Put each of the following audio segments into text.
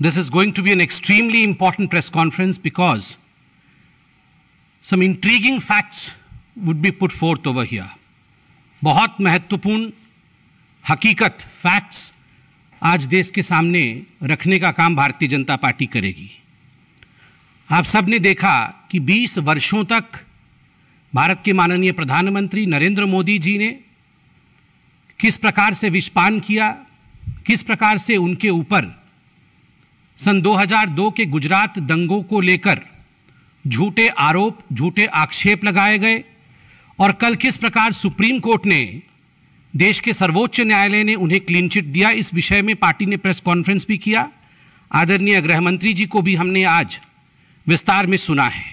This is going to be an extremely important press conference because some intriguing facts would be put forth over here. बहुत महत्वपूर्ण हकीकत facts आज देश के सामने रखने का काम भारतीय जनता पार्टी करेगी आप सब ने देखा कि 20 वर्षों तक भारत के माननीय प्रधानमंत्री नरेंद्र मोदी जी ने किस प्रकार से विषपान किया किस प्रकार से उनके ऊपर सन 2002 के गुजरात दंगों को लेकर झूठे आरोप झूठे आक्षेप लगाए गए और कल किस प्रकार सुप्रीम कोर्ट ने देश के सर्वोच्च न्यायालय ने उन्हें क्लीन चिट दिया इस विषय में पार्टी ने प्रेस कॉन्फ्रेंस भी किया आदरणीय गृहमंत्री जी को भी हमने आज विस्तार में सुना है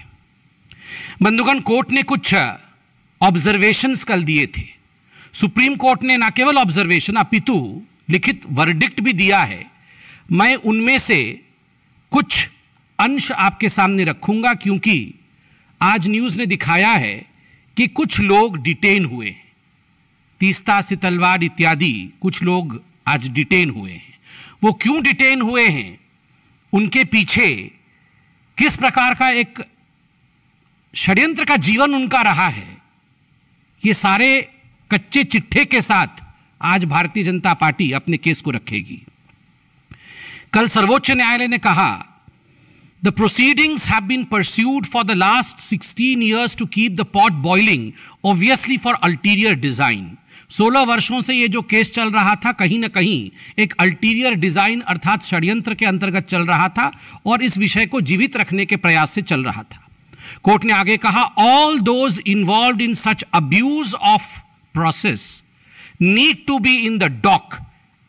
बंधुगण कोर्ट ने कुछ ऑब्जर्वेशन कल दिए थे सुप्रीम कोर्ट ने न केवल ऑब्जर्वेशन अपितु लिखित वर्डिक्ट भी दिया है मैं उनमें से कुछ अंश आपके सामने रखूंगा क्योंकि आज न्यूज़ ने दिखाया है कि कुछ लोग डिटेन हुए तीस्ता सितलवाड़ इत्यादि कुछ लोग आज डिटेन हुए हैं वो क्यों डिटेन हुए हैं उनके पीछे किस प्रकार का एक षड्यंत्र का जीवन उनका रहा है ये सारे कच्चे चिट्ठे के साथ आज भारतीय जनता पार्टी अपने केस को रखेगी कल सर्वोच्च न्यायालय ने कहा the proceedings have been pursued for the last sixteen years to keep the pot boiling obviously for ulterior design 16 वर्षों से ये जो केस चल रहा था कहीं ना कहीं एक अल्टीरियर डिजाइन अर्थात षड्यंत्र के अंतर्गत चल रहा था और इस विषय को जीवित रखने के प्रयास से चल रहा था कोर्ट ने आगे कहा all those involve in such abuse of process need to be in the dock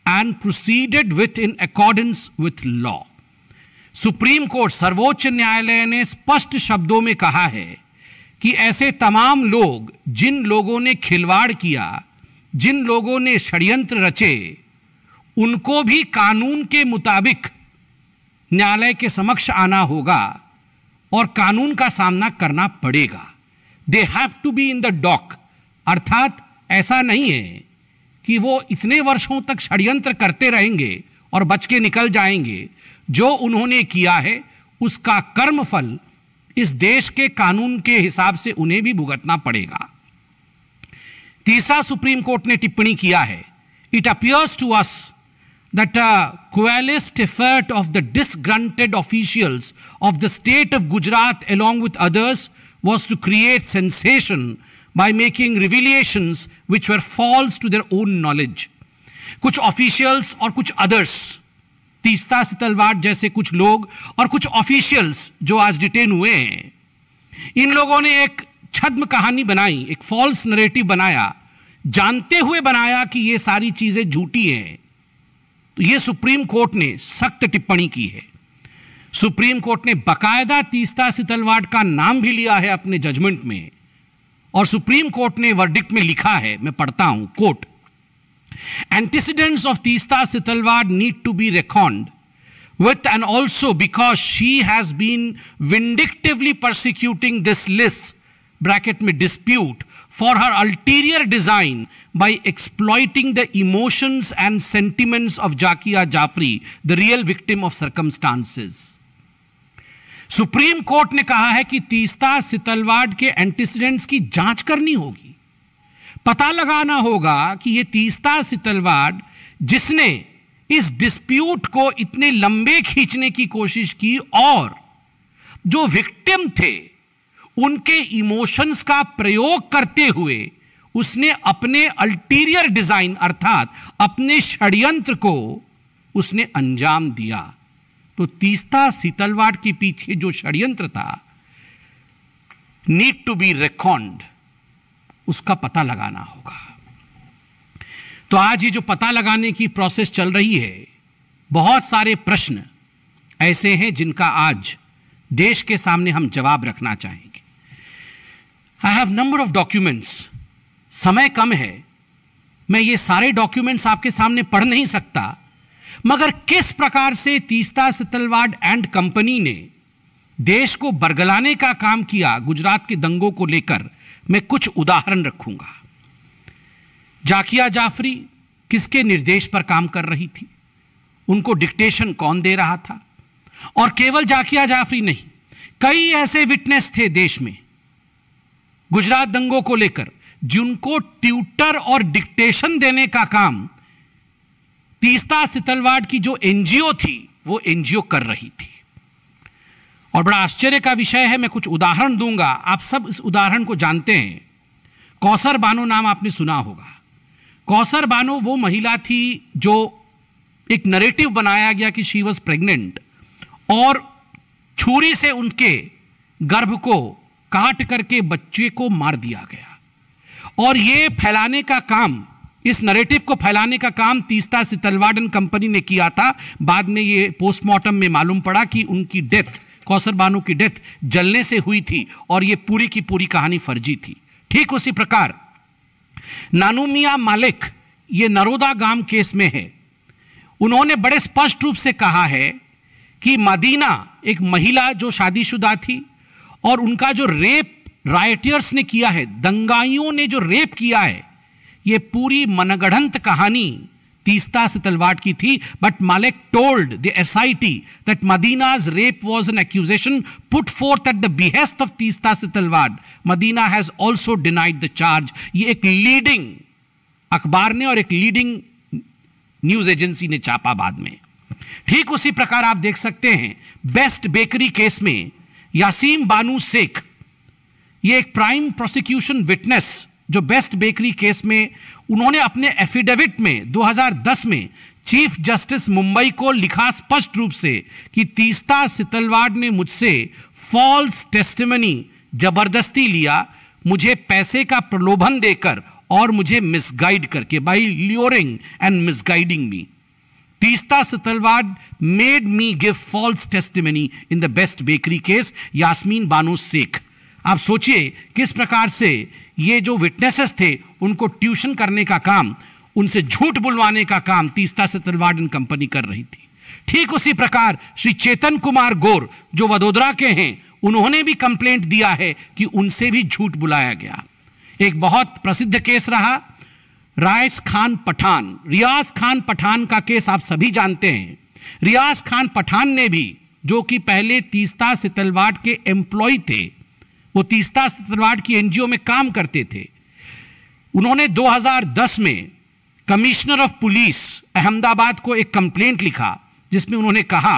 and proceeded with in accordance with law. Supreme Court सर्वोच्च न्यायालय ने स्पष्ट शब्दों में कहा है कि ऐसे तमाम लोग जिन लोगों ने खिलवाड़ किया जिन लोगों ने षड्यंत्र रचे उनको भी कानून के मुताबिक न्यायालय के समक्ष आना होगा और कानून का सामना करना पड़ेगा they have to be in the dock अर्थात ऐसा नहीं है कि वो इतने वर्षों तक षड्यंत्र करते रहेंगे और बच के निकल जाएंगे जो उन्होंने किया है उसका कर्म फल इस देश के कानून के हिसाब से उन्हें भी भुगतना पड़ेगा तीसरा सुप्रीम कोर्ट ने टिप्पणी किया है it appears to us that coalesced effort of the disgruntled officials of the state of Gujarat along with others was to create sensation by making revelations which were false to their own knowledge. कुछ officials और कुछ others Teesta सितलवाड़ जैसे कुछ लोग और कुछ officials जो आज डिटेन हुए हैं इन लोगों ने एक छद्म कहानी बनाई एक फॉल्स नरेटिव बनाया जानते हुए बनाया कि ये सारी चीजें झूठी हैं तो ये सुप्रीम कोर्ट ने सख्त टिप्पणी की है सुप्रीम कोर्ट ने बकायदा तीस्ता सितलवाड़ का नाम भी लिया है अपने जजमेंट में और सुप्रीम कोर्ट ने वर्डिक्ट में लिखा है मैं पढ़ता हूं court antecedents of Teesta Setalvad need to be reckoned with and also because she has been vindictively prosecuting this list bracket में dispute for her ulterior design by exploiting the emotions and sentiments of Zakia Jafri the real victim of circumstances Supreme court ने कहा है कि तीस्ता सितलवाड के antecedents की जांच करनी होगी पता लगाना होगा कि यह तीस्ता सितलवाड जिसने इस डिस्प्यूट को इतने लंबे खींचने की कोशिश की और जो विक्टिम थे उनके इमोशंस का प्रयोग करते हुए उसने अपने अल्टीरियर डिजाइन अर्थात अपने षड्यंत्र को उसने अंजाम दिया तो तीस्ता सीतलवाड़ के पीछे जो षड्यंत्र था नीड टू बी रिकॉन्ड उसका पता लगाना होगा तो आज ये जो पता लगाने की प्रोसेस चल रही है बहुत सारे प्रश्न ऐसे हैं जिनका आज देश के सामने हम जवाब रखना चाहेंगे I have number of documents समय कम है मैं ये सारे डॉक्यूमेंट्स आपके सामने पढ़ नहीं सकता मगर किस प्रकार से तीस्ता सतलवाड एंड कंपनी ने देश को बरगलाने का काम किया गुजरात के दंगों को लेकर मैं कुछ उदाहरण रखूंगा जाकिया जाफरी किसके निर्देश पर काम कर रही थी उनको डिक्टेशन कौन दे रहा था और केवल जाकिया जाफरी नहीं कई ऐसे विटनेस थे देश में गुजरात दंगों को लेकर जिनको ट्यूटर और डिक्टेशन देने का काम तीस्ता सितलवाड़ की जो एनजीओ थी वो एनजीओ कर रही थी और बड़ा आश्चर्य का विषय है मैं कुछ उदाहरण दूंगा आप सब इस उदाहरण को जानते हैं कौसर बानो नाम आपने सुना होगा कौसर बानो वो महिला थी जो एक नरेटिव बनाया गया कि शी वॉज प्रेग्नेंट और छुरी से उनके गर्भ को काट करके बच्चे को मार दिया गया और ये फैलाने का काम इस नरेटिव को फैलाने का काम तीस्ता सितलवाडन कंपनी ने किया था बाद में ये पोस्टमार्टम में मालूम पड़ा कि उनकी डेथ कौसर बानू की डेथ जलने से हुई थी और ये पूरी की पूरी कहानी फर्जी थी ठीक उसी प्रकार नानूमिया मालिक ये नरोदा गांव केस में है उन्होंने बड़े स्पष्ट रूप से कहा है कि मदीना एक महिला जो शादीशुदा थी और उनका जो रेप राइटियर्स ने किया है दंगाइयों ने जो रेप किया है ये पूरी मनगढ़ंत कहानी तीस्ता से तलवाट की थी but Malik told the S I T that Madina's rape was an accusation put forth at the behest of Teesta Setalvad Madina has also denied the charge ये एक लीडिंग अखबार ने और एक लीडिंग न्यूज एजेंसी ने छापा बाद में ठीक उसी प्रकार आप देख सकते हैं बेस्ट बेकरी केस में यासीम बानू शेख ये एक प्राइम प्रोसिक्यूशन विटनेस जो बेस्ट बेकरी केस में उन्होंने अपने एफिडेविट में 2010 में चीफ जस्टिस मुंबई को लिखा स्पष्ट रूप से कि तीस्ता सितलवाड़ ने मुझसे फॉल्स टेस्टमनी जबरदस्ती लिया मुझे पैसे का प्रलोभन देकर और मुझे मिसगाइड करके by luring and misguiding me Teesta Setalvad made me give false testimony in the Best Bakery case Yasmin Bano Sheikh आप सोचिए किस प्रकार से ये जो विटनेसेस थे उनको ट्यूशन करने का काम उनसे झूठ बुलवाने का काम तीस्ता से तिलवाडन कंपनी कर रही थी ठीक उसी प्रकार श्री चेतन कुमार गोर जो वडोदरा के हैं उन्होंने भी कंप्लेंट दिया है कि उनसे भी झूठ बुलाया गया एक बहुत प्रसिद्ध केस रहा रायस खान पठान रियाज खान पठान का केस आप सभी जानते हैं रियाज खान पठान ने भी जो कि पहले तीस्ता सितलवाड के एम्प्लॉय थे वो तीस्ता सतनवाड की एनजीओ में काम करते थे उन्होंने 2010 में कमिश्नर ऑफ पुलिस अहमदाबाद को एक कंप्लेंट लिखा जिसमें उन्होंने कहा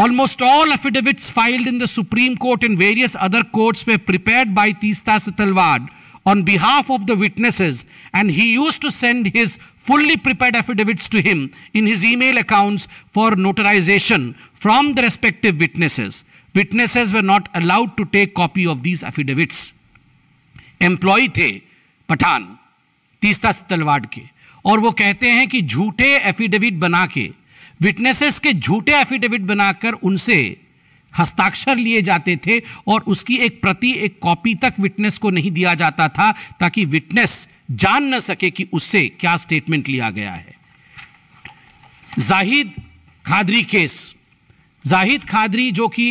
almost all affidavit filed in the Supreme Court in various other courts में prepare by Teesta Setalvad on behalf of the witnesses and he use to send his fully prepared affidavit to him in his email accounts for notarization from the respective witnesses witnesses were not allowed to take copy of these affidavits employ थे पठान तीसता तलवाड़ के और वो कहते हैं कि झूठे affidavit बना के विटनेसेस के झूठे एफिडेविट बनाकर उनसे हस्ताक्षर लिए जाते थे और उसकी एक प्रति एक कॉपी तक विटनेस को नहीं दिया जाता था ताकि विटनेस जान न सके कि उससे क्या स्टेटमेंट लिया गया है जाहिद खादरी केस जाहिद खादरी जो कि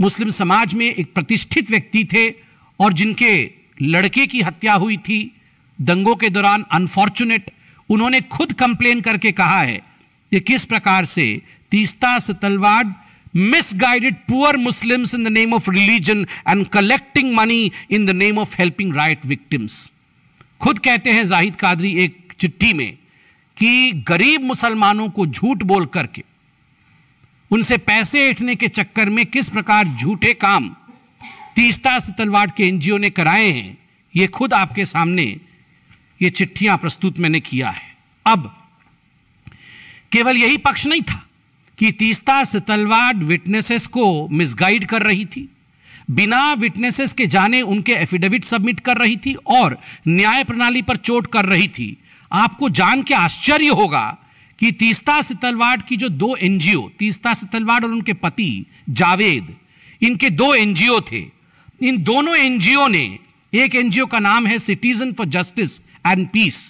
मुस्लिम समाज में एक प्रतिष्ठित व्यक्ति थे और जिनके लड़के की हत्या हुई थी दंगों के दौरान अनफॉर्चुनेट उन्होंने खुद कंप्लेन करके कहा है कि किस प्रकार से Teesta Setalvad guided poor Muslims in the name of religion and collecting money in the name of helping riot victims खुद कहते हैं जाहिद कादरी एक चिट्ठी में कि गरीब मुसलमानों को झूठ बोल करके उनसे पैसे ऐठने के चक्कर में किस प्रकार झूठे काम तीस्ता से तलवाड़ के एनजीओ ने कराए हैं ये खुद आपके सामने ये चिट्ठियां प्रस्तुत मैंने किया है अब केवल यही पक्ष नहीं था कि तीस्ता सितलवाड़ विटनेसेस को मिसगाइड कर रही थी बिना विटनेसेस के जाने उनके एफिडेविट सबमिट कर रही थी और न्याय प्रणाली पर चोट कर रही थी आपको जान के आश्चर्य होगा कि तीस्ता सितलवाड़ की जो दो एनजीओ तीस्ता सितलवाड़ और उनके पति जावेद इनके दो एनजीओ थे इन दोनों एनजीओ ने एक एनजीओ का नाम है citizen for justice and peace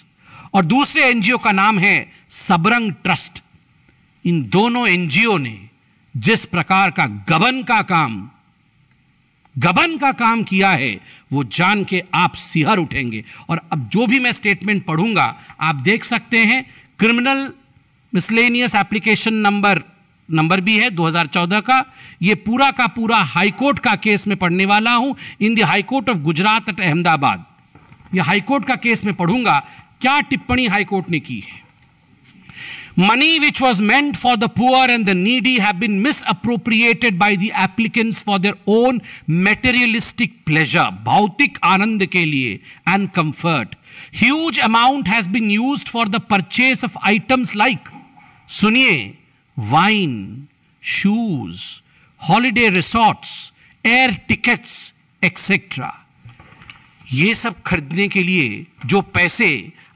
और दूसरे एनजीओ का नाम है सबरंग ट्रस्ट इन दोनों एनजीओ ने जिस प्रकार का गबन का काम गबन का काम किया है वो जान के आप सिहर उठेंगे और अब जो भी मैं स्टेटमेंट पढ़ूंगा आप देख सकते हैं criminal miscellaneous application number number भी है 2014 का यह पूरा का पूरा हाईकोर्ट का केस में पढ़ने वाला हूं in high court of Gujarat at Ahmedabad यह हाईकोर्ट का केस में पढ़ूंगा क्या टिप्पणी हाईकोर्ट ने की है money which was meant for the poor and the needy have been misappropriated by the applicants for their own materialistic pleasure भौतिक आनंद के लिए and comfort huge amount has been use for the purchase of items like सुनिए wine shoes holiday resorts air tickets etcetera ये सब खरीदने के लिए जो पैसे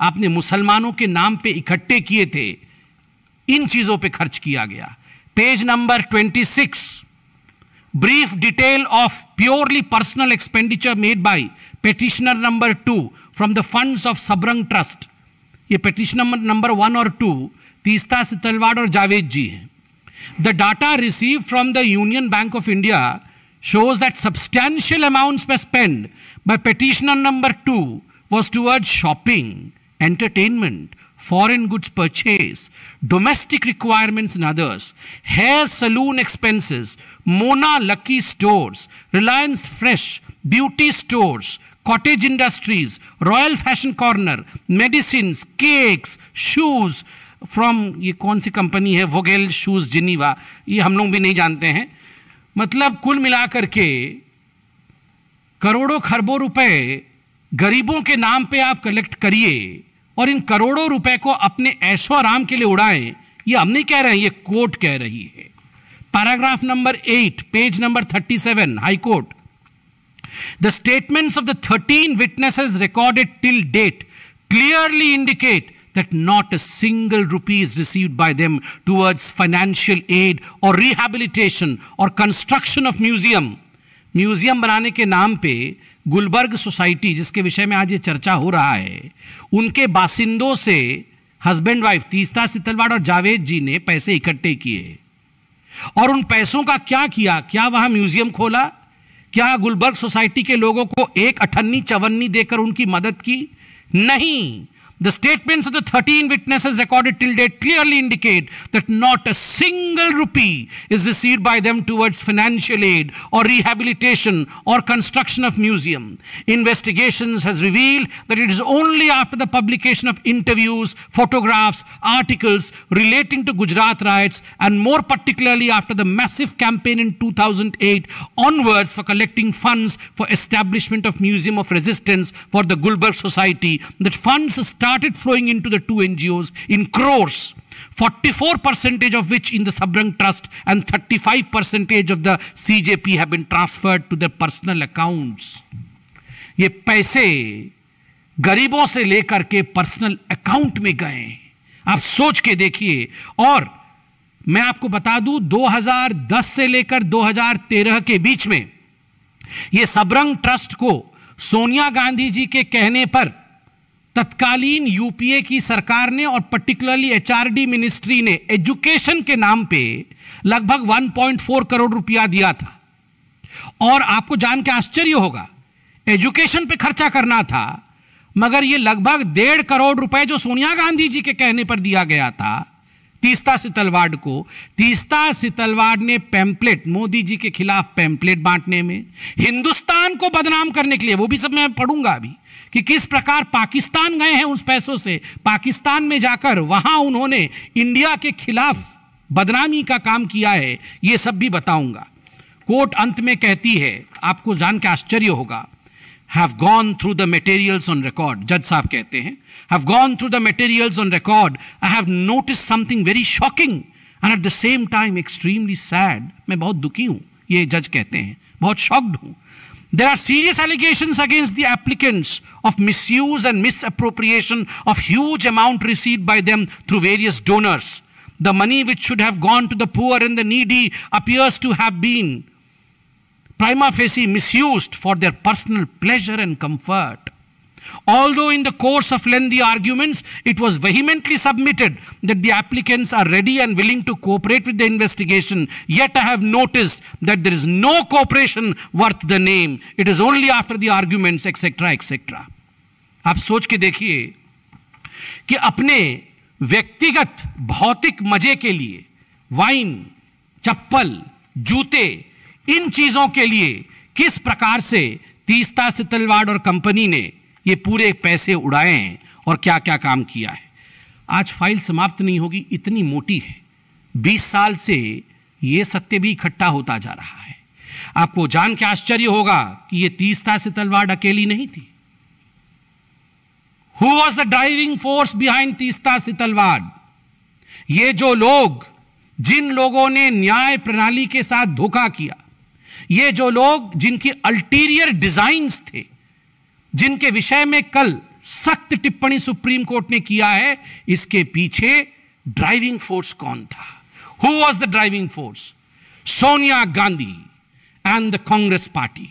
आपने मुसलमानों के नाम पे इकट्ठे किए थे इन चीजों पे खर्च किया गया page number twenty six brief detail of purely personal expenditure made by petitioner number two from the funds of Sabrang trust ये पेटिशनर नंबर वन और two Tista Sitalwad or Javed ji The data received from the Union Bank of India shows that substantial amounts were spent by petitioner number 2 was towards shopping, entertainment, foreign goods purchase, domestic requirements and others, hair saloon expenses, Mona Lucky stores, Reliance Fresh, beauty stores, cottage industries, Royal Fashion Corner, medicines, cakes, shoes, from ये कौन सी company है Vogel shoes Geneva ये हम लोग भी नहीं जानते हैं मतलब कुल मिलाकर के करोड़ों खरबों रुपए गरीबों के नाम पे आप कलेक्ट करिए और इन करोड़ों रुपए को अपने ऐशो आराम के लिए उड़ाएं ये हम नहीं कह रहे हैं ये कोर्ट कह रही है paragraph number eight page number thirty seven high court the statements of the thirteen witnesses recorded till date clearly indicate that not a single rupee is received by them towards financial aid or rehabilitation or construction of museum. Museum बनाने के नाम पे Gulberg society जिसके विषय में आज ये चर्चा हो रहा है उनके बासिंदों से हस्बैंड वाइफ तीस्ता सितलवाड़ और जावेद जी ने पैसे इकट्ठे किए और उन पैसों का क्या किया क्या वहां म्यूजियम खोला क्या गुलबर्ग सोसाइटी के लोगों को एक अठन्नी चवन्नी देकर उनकी मदद की नहीं The statements of the 13 witnesses recorded till date clearly indicate that not a single rupee is received by them towards financial aid or rehabilitation or construction of museum. Investigations has revealed that it is only after the publication of interviews, photographs, articles relating to Gujarat riots and more particularly after the massive campaign in 2008 onwards for collecting funds for establishment of Museum of Resistance for the Gulberg Society that funds started flowing into the two NGOs in crores, 44 percentage of which in the Sabrang Trust and 35 percentage of the CJP have been transferred to their personal accounts. ये पैसे गरीबों से लेकर के personal account में गए आप सोच के देखिए और मैं आपको बता दूं 2010 से लेकर 2013 के बीच में यह सबरंग ट्रस्ट को सोनिया गांधी जी के कहने पर तत्कालीन यूपीए की सरकार ने और पर्टिकुलरली एचआरडी मिनिस्ट्री ने एजुकेशन के नाम पे लगभग 1.4 करोड़ रुपया दिया था और आपको जान के आश्चर्य होगा एजुकेशन पे खर्चा करना था मगर ये लगभग डेढ़ करोड़ रुपए जो सोनिया गांधी जी के कहने पर दिया गया था तीस्ता सितलवाड़ को तीस्ता सितलवाड़ ने पैम्पलेट मोदी जी के खिलाफ पैम्पलेट बांटने में हिंदुस्तान को बदनाम करने के लिए वो भी सब मैं पढ़ूंगा अभी कि किस प्रकार पाकिस्तान गए हैं उस पैसों से पाकिस्तान में जाकर वहां उन्होंने इंडिया के खिलाफ बदनामी का काम किया है यह सब भी बताऊंगा कोर्ट अंत में कहती है आपको जान के आश्चर्य होगा have gone through the materials on record जज साहब कहते हैं have gone through the materials on record I have notice something very shocking and at the same time extremely sad मैं बहुत दुखी हूं ये जज कहते हैं बहुत शॉक्ड हूं There are serious allegations against the applicants of misuse and misappropriation of huge amount received by them through various donors. The money which should have gone to the poor and the needy appears to have been prima facie misused for their personal pleasure and comfort. Although in the course of lengthy arguments, it was vehemently submitted that the applicants are ready and willing to cooperate with the investigation, yet I have noticed that there is no cooperation worth the name. It is only after the arguments, etc., etc. aap soch ke dekhiye ki apne व्यक्तिगत भौतिक मजे के लिए wine चप्पल जूते इन चीजों के लिए किस प्रकार से तीस्ता सितलवाड़ और कंपनी ने ये पूरे पैसे उड़ाए हैं और क्या क्या काम किया है आज फाइल समाप्त नहीं होगी इतनी मोटी है बीस साल से ये सत्य भी इकट्ठा होता जा रहा है आपको जान के आश्चर्य होगा कि ये तीसता से तलवार अकेली नहीं थी who was the driving force behind Teesta से तलवार ये जो लोग जिन लोगों ने न्याय प्रणाली के साथ धोखा किया ये जो लोग जिनकी अल्टीरियर डिजाइन थे जिनके विषय में कल सख्त टिप्पणी सुप्रीम कोर्ट ने किया है इसके पीछे ड्राइविंग फोर्स कौन था who was the driving force Sonia Gandhi and the Congress party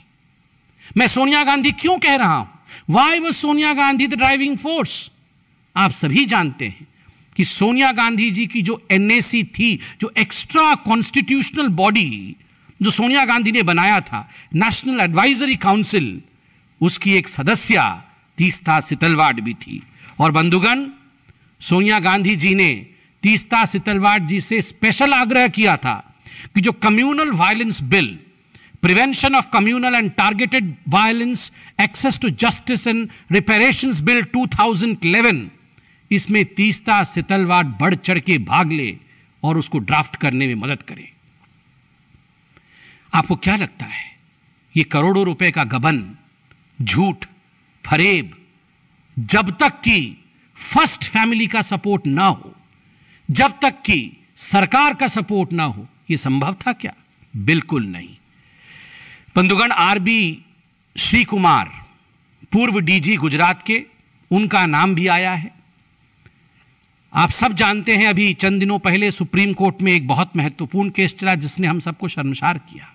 मैं सोनिया गांधी क्यों कह रहा हूं why was Sonia Gandhi the driving force आप सभी जानते हैं कि सोनिया गांधी जी की जो एनएसी थी जो एक्स्ट्रा कॉन्स्टिट्यूशनल बॉडी जो सोनिया गांधी ने बनाया था नेशनल एडवाइजरी काउंसिल उसकी एक सदस्य तीस्ता सितलवाड भी थी और बंधुगण सोनिया गांधी जी ने तीस्ता सितलवाड जी से स्पेशल आग्रह किया था कि जो communal violence bill prevention of communal and targeted violence access to justice and reparation bill 2011 इसमें तीस्ता सितलवाड बढ़ चढ़ के भाग ले और उसको ड्राफ्ट करने में मदद करे आपको क्या लगता है ये करोड़ों रुपए का गबन झूठ फरेब जब तक कि फर्स्ट फैमिली का सपोर्ट ना हो जब तक कि सरकार का सपोर्ट ना हो यह संभव था क्या बिल्कुल नहीं बंधुगण आरबी श्री कुमार पूर्व डीजी गुजरात के उनका नाम भी आया है आप सब जानते हैं अभी चंद दिनों पहले सुप्रीम कोर्ट में एक बहुत महत्वपूर्ण केस चला जिसने हम सबको शर्मसार किया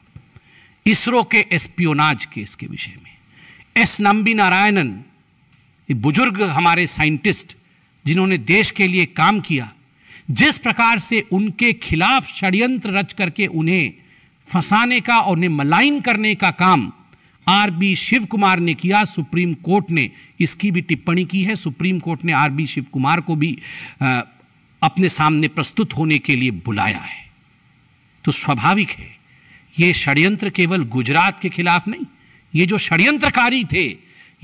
इसरो के एस्पियोनाज केस के विषय में एस नंबी नारायणन ये बुजुर्ग हमारे साइंटिस्ट जिन्होंने देश के लिए काम किया जिस प्रकार से उनके खिलाफ षड्यंत्र रच करके उन्हें फंसाने का और उन्हें मलाइन करने का काम आर बी शिव कुमार ने किया सुप्रीम कोर्ट ने इसकी भी टिप्पणी की है सुप्रीम कोर्ट ने आर बी शिव कुमार को भी आ, अपने सामने प्रस्तुत होने के लिए बुलाया है तो स्वाभाविक है ये षड्यंत्र केवल गुजरात के खिलाफ नहीं ये जो षड्यंत्रकारी थे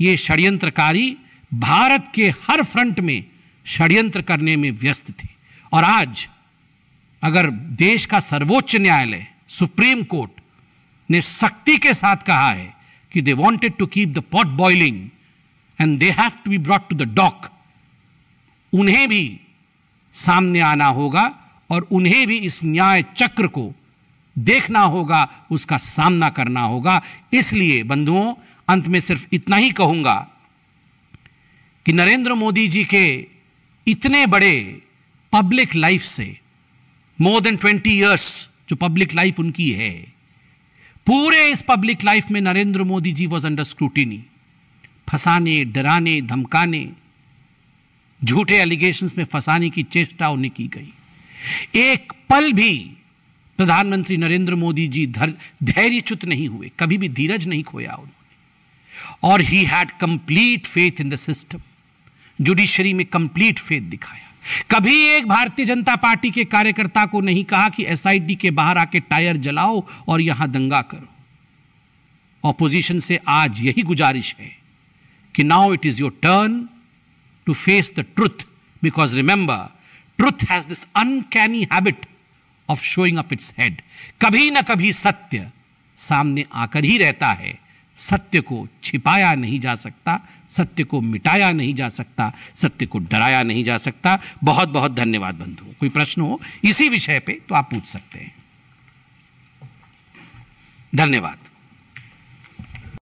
ये षड्यंत्रकारी भारत के हर फ्रंट में षड्यंत्र करने में व्यस्त थे और आज अगर देश का सर्वोच्च न्यायालय सुप्रीम कोर्ट ने सख्ती के साथ कहा है कि they wanted to keep the pot boiling and they have to be brought to the dock उन्हें भी सामने आना होगा और उन्हें भी इस न्याय चक्र को देखना होगा उसका सामना करना होगा इसलिए बंधुओं अंत में सिर्फ इतना ही कहूंगा कि नरेंद्र मोदी जी के इतने बड़े पब्लिक लाइफ से मोर देन ट्वेंटी ईयर्स जो पब्लिक लाइफ उनकी है पूरे इस पब्लिक लाइफ में Narendra Modi ji was under scrutiny फंसाने डराने धमकाने झूठे एलिगेशन में फंसाने की चेष्टा उन्हें की गई एक पल भी प्रधानमंत्री नरेंद्र मोदी जी धैर्यच्युत नहीं हुए कभी भी धीरज नहीं खोया उन्होंने और ही had complete faith in the system judiciary में कंप्लीट फेथ दिखाया कभी एक भारतीय जनता पार्टी के कार्यकर्ता को नहीं कहा कि एसआईटी के बाहर आके टायर जलाओ और यहां दंगा करो ऑपोजिशन से आज यही गुजारिश है कि now it is your turn to face the truth because remember truth has this uncanny habit of showing up its head कभी ना कभी सत्य सामने आकर ही रहता है सत्य को छिपाया नहीं जा सकता सत्य को मिटाया नहीं जा सकता सत्य को डराया नहीं जा सकता बहुत बहुत धन्यवाद बंधु कोई प्रश्न हो इसी विषय पे तो आप पूछ सकते हैं धन्यवाद